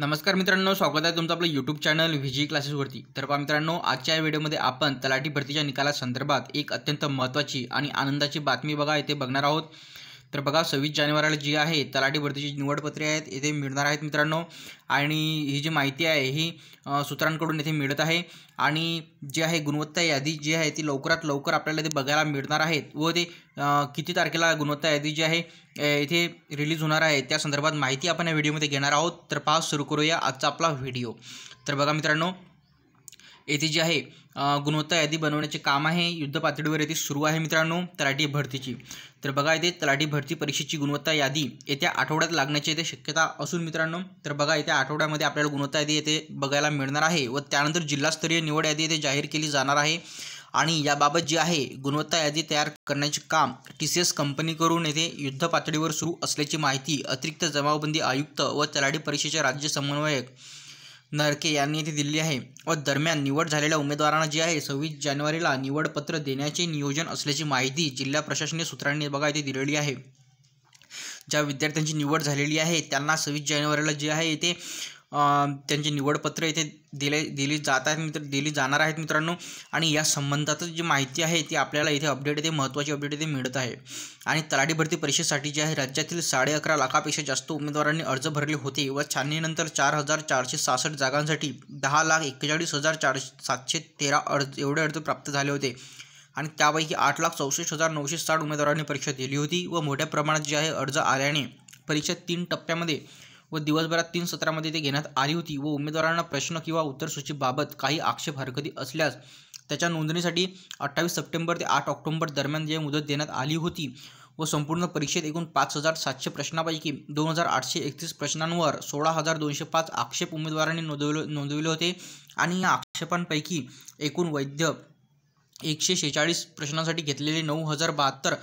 नमस्कार मित्रांनो स्वागत आहे तुमचं आपलं यूट्यूब चॅनल जी क्लासेसवरती तर पहा मित्रांनो आजच्या व्हिडिओमध्ये आपण तलाठी भरतीच्या निकालासंदर्भात एक अत्यंत महत्त्वाची आणि आनंदाची बातमी बघा इथे बघणार आहोत तर बघा सव्वीस जानेवारीला जी आहे तलाठी भरतीची निवडपत्रे आहेत येथे मिळणार आहेत मित्रांनो आणि ही जी माहिती आहे ही सूत्रांकडून येथे मिळत आहे आणि जी आहे गुणवत्ता यादी जी आहे ती लवकरात लवकर आपल्याला ते बघायला मिळणार आहेत व ते किती तारखेला गुणवत्ता यादी जी आहे येथे रिलीज होणार आहे त्या संदर्भात माहिती आपण या व्हिडिओमध्ये घेणार आहोत तर पास सुरू करूया आजचा आपला व्हिडिओ तर बघा मित्रांनो येथे जी आहे गुणवत्ता यादी बनवण्याचे काम आहे युद्ध पातळीवर येथे सुरू आहे मित्रांनो तलाठी भरतीची तर बघा येथे तलाठी भरती परीक्षेची गुणवत्ता यादी येत्या आठवड्यात लागण्याची येथे शक्यता असून मित्रांनो तर बघा येत्या आठवड्यामध्ये आपल्याला गुणवत्ता यादी येथे बघायला मिळणार आहे व त्यानंतर जिल्हास्तरीय निवड यादी येथे जाहीर केली जाणार आहे आणि याबाबत जी आहे गुणवत्ता यादी तयार करण्याचे काम टी सी एस कंपनीकडून येथे युद्ध पातळीवर सुरू असल्याची माहिती अतिरिक्त जमावबंदी आयुक्त व तलाठी परीक्षेचे राज्य समन्वयक नरके यांनी येथे दिलेली आहे व दरम्यान निवड झालेल्या उमेदवारांना जी आहे सव्वीस जानेवारीला निवडपत्र देण्याचे नियोजन असल्याची माहिती जिल्हा प्रशासनीय सूत्रांनी बघा येथे दिलेली आहे ज्या विद्यार्थ्यांची निवड झालेली आहे त्यांना सव्वीस जानेवारीला जे आहे ते त्यांची निवडपत्र इथे दिले दिली जात आहेत मित्र दिली जाणार आहेत मित्रांनो आणि या संबंधातच जी माहिती आहे ती आपल्याला इथे अपडेट येते महत्त्वाची अपडेट इथे मिळत आहे आणि तलाठी भरती परीक्षेसाठी जे आहे राज्यातील साडे अकरा लाखापेक्षा जास्त उमेदवारांनी अर्ज भरले होते व छाननीनंतर चार हजार चारशे जागांसाठी दहा लाख एक्केचाळीस हजार चारशे सातशे तेरा अर्ज एवढे अर्ज प्राप्त झाले होते आणि त्यापैकी आठ लाख चौसष्ट हजार नऊशे साठ उमेदवारांनी परीक्षा दिली होती व मोठ्या प्रमाणात जे आहे अर्ज आल्याने परीक्षा तीन टप्प्यामध्ये व दिवसभरात तीन सत्रामध्ये ते घेण्यात आली होती व उमेदवारांना प्रश्न किंवा उत्तरसूचीबाबत काही आक्षेप हरकती असल्यास त्याच्या नोंदणीसाठी अठ्ठावीस सप्टेंबर ते आठ ऑक्टोंबर दरम्यान जे मुदत देण्यात आली होती व संपूर्ण परीक्षेत एकूण पाच हजार सातशे प्रश्नापैकी दोन हजार आठशे एकतीस प्रश्नांवर सोळा हजार दोनशे पाच आक्षेप उमेदवारांनी नोंदवले नोंदविले होते आणि या आक्षेपांपैकी एकूण वैद्य एकशे शेहेचाळीस प्रश्नांसाठी घेतलेले नऊ हजार बहात्तर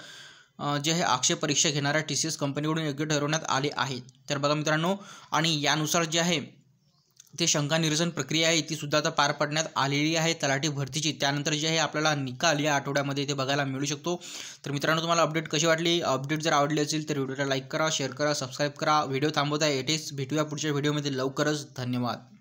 जे आहे आक्षेप परीक्षा घेणाऱ्या टी सी एस कंपनीकडून योग्य ठरवण्यात आले आहे तर बघा मित्रांनो आणि यानुसार जे आहे ते शंका निरसन प्रक्रिया आहे ती सुद्धा आता पार पाडण्यात आलेली आहे तलाठी भरतीची त्यानंतर जे आहे आपल्याला निकाल या आठवड्यामध्ये इथे बघायला मिळू शकतो तर मित्रांनो तुम्हाला अपडेट कशी वाटली अपडेट जर आवडली असेल तर व्हिडिओला लाईक करा शेअर करा सबस्क्राईब करा व्हिडिओ थांबवता येतेच भेटूया पुढच्या व्हिडिओमध्ये लवकरच धन्यवाद